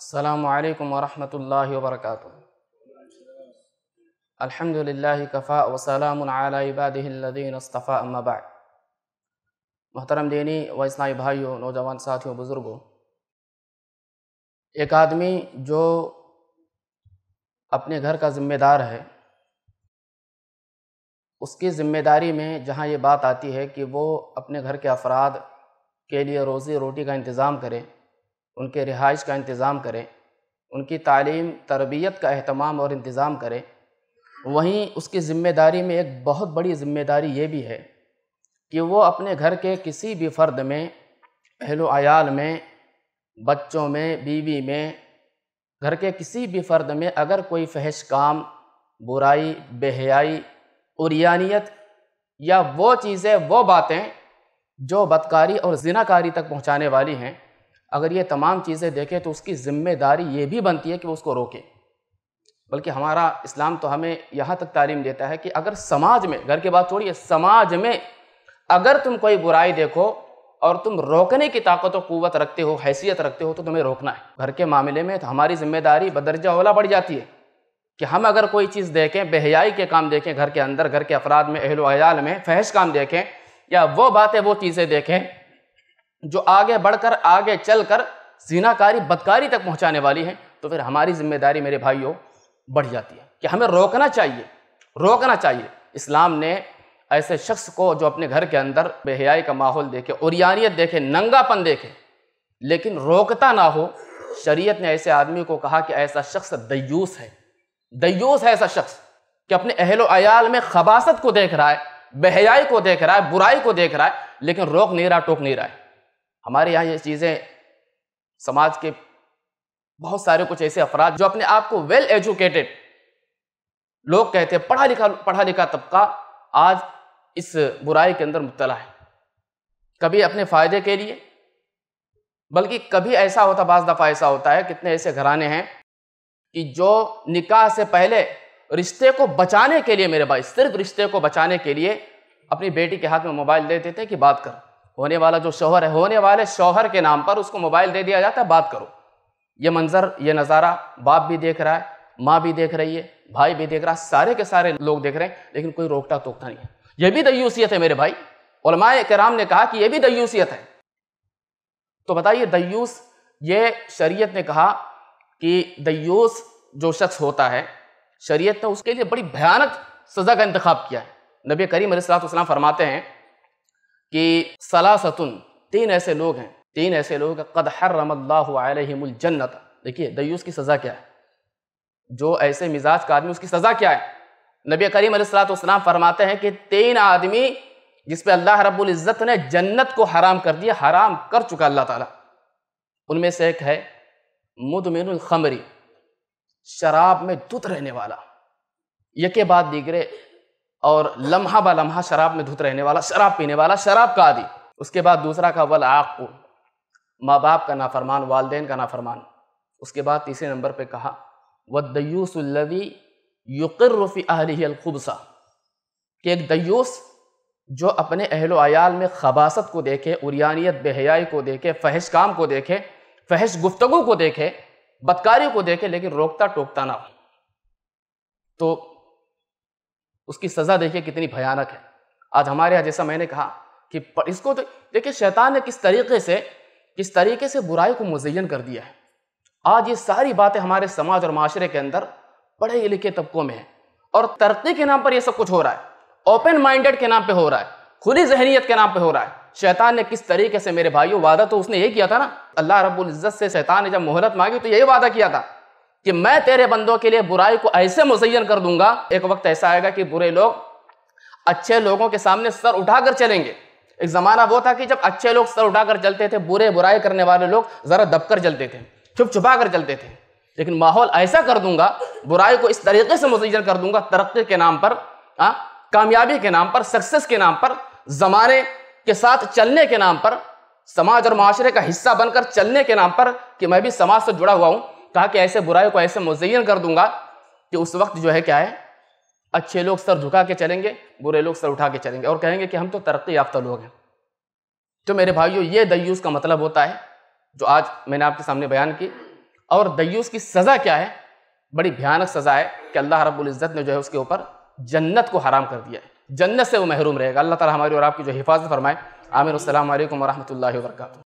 السلام عليكم ورحمة الله وبركاته الحمد لله كفاء وسلام على عباده الذين اصطفى أما بعد मोहतरम दीनी व इस्लामी भाइयों नौजवान साथियों बुज़ुर्गों एक आदमी जो अपने घर का ज़िम्मेदार है उसकी ज़िम्मेदारी में जहाँ ये बात आती है कि वो अपने घर के अफराद के लिए रोज़ी रोटी का इंतज़ाम करें उनके रिहाइश का इंतज़ाम करें उनकी तालीम तरबियत का अहतमाम और इंतज़ाम करें वहीं उसकी ज़िम्मेदारी में एक बहुत बड़ी ज़िम्मेदारी ये भी है कि वो अपने घर के किसी भी फ़र्द में अहलो आयाल में बच्चों में बीवी में घर के किसी भी फ़र्द में अगर कोई फहश काम बुराई बेहयाई उरियानियत या वो चीज़ें वो बातें जो बदकारी और जिनाकारी तक पहुंचाने वाली हैं अगर ये तमाम चीज़ें देखें तो उसकी ज़िम्मेदारी ये भी बनती है कि वो उसको रोके बल्कि हमारा इस्लाम तो हमें यहाँ तक तालीम देता है कि अगर समाज में घर के बात छोड़िए समाज में अगर तुम कोई बुराई देखो और तुम रोकने की ताकत और क़वत रखते हो हैसियत रखते हो तो तुम्हें रोकना है घर के मामले में तो हमारी जिम्मेदारी बदरजा ओला बढ़ जाती है कि हम अगर कोई चीज़ देखें बेहयाई के काम देखें घर के अंदर घर के अफराद में अहलोयाल में फहश काम देखें या वो बातें वो चीज़ें देखें जो आगे बढ़कर आगे चलकर सीनाकारी बदकारी तक पहुंचाने वाली है तो फिर हमारी जिम्मेदारी मेरे भाइयों बढ़ जाती है कि हमें रोकना चाहिए रोकना चाहिए इस्लाम ने ऐसे शख्स को जो अपने घर के अंदर बेहयाई का माहौल देखे औरियानियत देखे नंगापन देखे लेकिन रोकता ना हो शरीयत ने ऐसे आदमी को कहा कि ऐसा शख्स दयूस है दयूस है ऐसा शख्स कि अपने अहलो अयाल में खबासत को देख रहा है बेहयाई को देख रहा है बुराई को देख रहा है लेकिन रोक नहीं रहा टोक नहीं रहा है हमारे यहाँ ये चीज़ें समाज के बहुत सारे कुछ ऐसे अफराद जो अपने आप को वेल एजुकेटेड लोग कहते हैं पढ़ा लिखा पढ़ा लिखा तबका आज इस बुराई के अंदर मुबतला है कभी अपने फ़ायदे के लिए बल्कि कभी ऐसा होता बाज़ दफ़ा ऐसा होता है कितने ऐसे घराने हैं कि जो निकाह से पहले रिश्ते को बचाने के लिए मेरे भाई सिर्फ रिश्ते को बचाने के लिए अपनी बेटी के हाथ में मोबाइल दे देते कि बात करो होने वाला जो शोहर है होने वाले शोहर के नाम पर उसको मोबाइल दे दिया जाता है बात करो ये मंज़र ये नज़ारा बाप भी देख रहा है माँ भी देख रही है भाई भी देख रहा है सारे के सारे लोग देख रहे हैं लेकिन कोई रोकता टोकता नहीं है यह भी दयूसियत है मेरे भाई उलमाए कराम ने कहा कि यह भी दयूसियत है तो बताइए दयूस ये शरीयत ने कहा कि दयूस जो शख्स होता है शरीयत ने उसके लिए बड़ी भयानक सज़ा का इंतखब किया है नबी करीम सलाम फरमाते हैं कि सलासतुन तीन ऐसे लोग हैं तीन ऐसे लोग कद रमल्लाजन्नत देखिए दयूस की सज़ा क्या है जो ऐसे मिजाज का आदमी उसकी सज़ा क्या है नबी करीम सलाम फरमाते हैं कि तीन आदमी जिस पर अल्लाह रब्ज़त ने जन्नत को हराम कर दिया हराम कर चुका अल्लाह ताला उनमें से एक है मुदमिन खमरी शराब में दुत रहने वाला यके बाद दीगरे और लम्हा बा लम्हा शराब में धुत रहने वाला शराब पीने वाला शराब का आदि उसके बाद दूसरा का वल आकू माँ बाप का नाफरमान वालदेन का नाफरमान उसके बाद तीसरे नंबर पे कहा वदयूसल्लवी युकर्रफ़ी अहलखुबसा कि एक दयूस जो अपने अहल आयाल में खबासत को देखे उरियानियत बेहयाई को देखे फहश काम को देखे फहश गुफ्तगु को देखे बदकारी को देखे लेकिन रोकता टोकता ना हो तो उसकी सज़ा देखिए कितनी भयानक है आज हमारे यहाँ जैसा मैंने कहा कि इसको तो देखिए शैतान ने किस तरीके से किस तरीके से बुराई को मुजैन कर दिया है आज ये सारी बातें हमारे समाज और माशरे के अंदर पढ़े लिखे तबकों में है और तरक्की के नाम पर यह सब कुछ हो रहा है ओपन माइंडेड के नाम पे हो रहा है खुली जहनीत के नाम पे हो रहा है शैतान ने किस तरीके से मेरे भाइयों वादा तो उसने यही किया था ना अल्लाह रब्बुल इज़्ज़त से शैतान ने जब मोहलत मांगी तो यही वादा किया था कि मैं तेरे बंदों के लिए बुराई को ऐसे मुजयन कर दूंगा एक वक्त ऐसा आएगा कि बुरे लोग अच्छे लोगों के सामने सर उठाकर चलेंगे एक ज़माना वो था कि जब अच्छे लोग सर उठाकर चलते थे बुरे बुराई करने वाले लोग ज़रा दबकर चलते थे छुप छुपा कर चलते थे लेकिन माहौल ऐसा कर दूंगा बुराई को इस तरीके से मुजयन कर दूंगा तरक्की के नाम पर आ, कामयाबी के नाम पर सक्सेस के नाम पर ज़माने के साथ चलने के नाम पर समाज और माशरे का हिस्सा बनकर चलने के नाम पर कि मैं भी समाज से जुड़ा हुआ हूँ कहा कि ऐसे बुराई को ऐसे मुजयन कर दूंगा कि उस वक्त जो है क्या है अच्छे लोग सर झुका के चलेंगे बुरे लोग सर उठा के चलेंगे और कहेंगे कि हम तो तरक्की याफ्ता लोग हैं तो मेरे भाइयों ये दयूस का मतलब होता है जो आज मैंने आपके सामने बयान की और दयूस की सज़ा क्या है बड़ी भयानक सज़ा है कि अल्लाह रब्बुल इज़्ज़त ने जो है उसके ऊपर जन्नत को हराम कर दिया है जन्नत से वो महरूम रहेगा अल्लाह ताला हमारी और आपकी जो हिफाजत फरमाए आमिर अल्लाम वरहमल